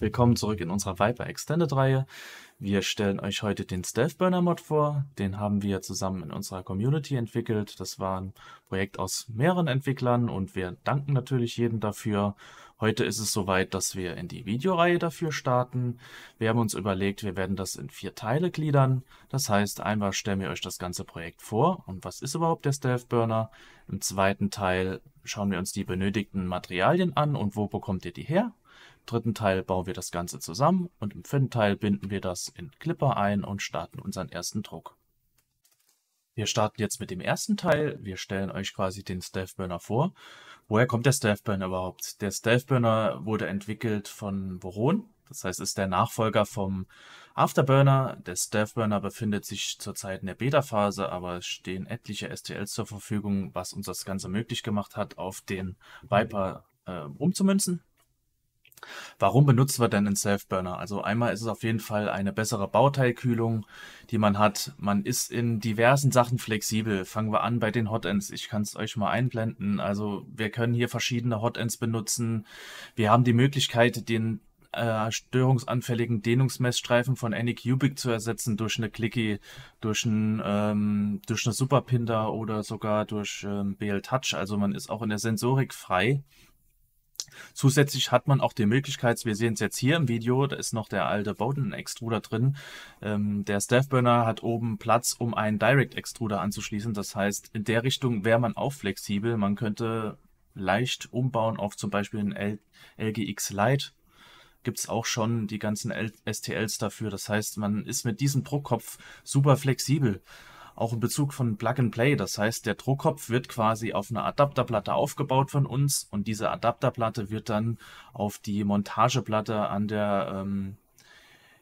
Willkommen zurück in unserer Viper Extended Reihe. Wir stellen euch heute den Stealth Burner Mod vor. Den haben wir zusammen in unserer Community entwickelt. Das war ein Projekt aus mehreren Entwicklern und wir danken natürlich jedem dafür. Heute ist es soweit, dass wir in die Videoreihe dafür starten. Wir haben uns überlegt, wir werden das in vier Teile gliedern. Das heißt, einmal stellen wir euch das ganze Projekt vor und was ist überhaupt der Stealth Burner. Im zweiten Teil schauen wir uns die benötigten Materialien an und wo bekommt ihr die her dritten Teil bauen wir das Ganze zusammen und im vierten Teil binden wir das in Clipper ein und starten unseren ersten Druck. Wir starten jetzt mit dem ersten Teil. Wir stellen euch quasi den Stealth Burner vor. Woher kommt der Stealth Burner überhaupt? Der Stealth Burner wurde entwickelt von Voron. Das heißt, ist der Nachfolger vom Afterburner. Der Stealth Burner befindet sich zurzeit in der Beta-Phase, aber es stehen etliche STLs zur Verfügung, was uns das Ganze möglich gemacht hat, auf den Viper äh, umzumünzen. Warum benutzen wir denn einen Self-Burner? Also einmal ist es auf jeden Fall eine bessere Bauteilkühlung, die man hat. Man ist in diversen Sachen flexibel. Fangen wir an bei den Hotends. Ich kann es euch mal einblenden. Also wir können hier verschiedene Hotends benutzen. Wir haben die Möglichkeit, den äh, störungsanfälligen Dehnungsmessstreifen von Anycubic zu ersetzen durch eine Clicky, durch, ein, ähm, durch eine Superpinder oder sogar durch ähm, BL Touch. Also man ist auch in der Sensorik frei. Zusätzlich hat man auch die Möglichkeit, wir sehen es jetzt hier im Video, da ist noch der alte Bowden-Extruder drin. Ähm, der Staffburner hat oben Platz, um einen Direct-Extruder anzuschließen. Das heißt, in der Richtung wäre man auch flexibel. Man könnte leicht umbauen auf zum Beispiel ein LGX Lite. Gibt es auch schon die ganzen STLs dafür. Das heißt, man ist mit diesem Druckkopf super flexibel auch in Bezug von Plug and Play. Das heißt, der Druckkopf wird quasi auf einer Adapterplatte aufgebaut von uns und diese Adapterplatte wird dann auf die Montageplatte an der ähm,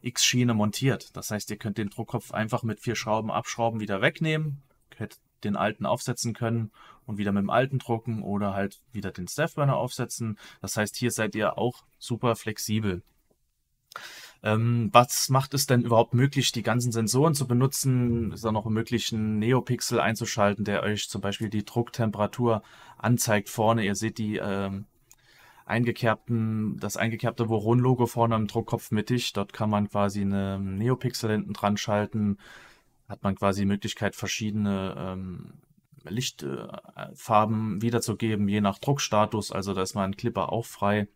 X-Schiene montiert. Das heißt, ihr könnt den Druckkopf einfach mit vier Schrauben abschrauben, wieder wegnehmen, könnt den alten aufsetzen können und wieder mit dem alten drucken oder halt wieder den Staffburner aufsetzen. Das heißt, hier seid ihr auch super flexibel. Ähm, was macht es denn überhaupt möglich, die ganzen Sensoren zu benutzen? Ist da noch möglich, einen Neopixel einzuschalten, der euch zum Beispiel die Drucktemperatur anzeigt vorne? Ihr seht die ähm, eingekerbten, das eingekerbte Voron-Logo vorne am Druckkopf mittig. Dort kann man quasi eine Neopixel hinten dran schalten. Hat man quasi die Möglichkeit, verschiedene ähm, Lichtfarben äh, wiederzugeben, je nach Druckstatus. Also da ist mal ein Clipper auch frei.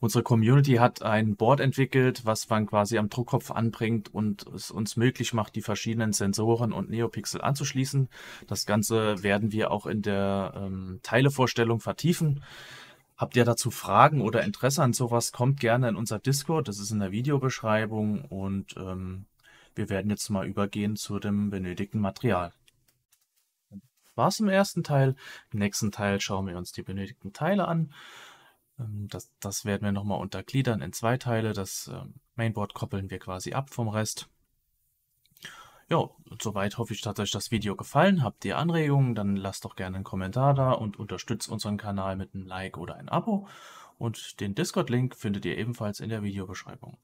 Unsere Community hat ein Board entwickelt, was man quasi am Druckkopf anbringt und es uns möglich macht, die verschiedenen Sensoren und Neopixel anzuschließen. Das Ganze werden wir auch in der ähm, Teilevorstellung vertiefen. Habt ihr dazu Fragen oder Interesse an sowas, kommt gerne in unser Discord, das ist in der Videobeschreibung und ähm, wir werden jetzt mal übergehen zu dem benötigten Material war es im ersten Teil. Im nächsten Teil schauen wir uns die benötigten Teile an ähm, das, das werden wir nochmal untergliedern in zwei Teile. Das ähm, Mainboard koppeln wir quasi ab vom Rest. Ja, soweit hoffe ich, hat euch das Video gefallen. Habt ihr Anregungen, dann lasst doch gerne einen Kommentar da und unterstützt unseren Kanal mit einem Like oder einem Abo. Und den Discord-Link findet ihr ebenfalls in der Videobeschreibung.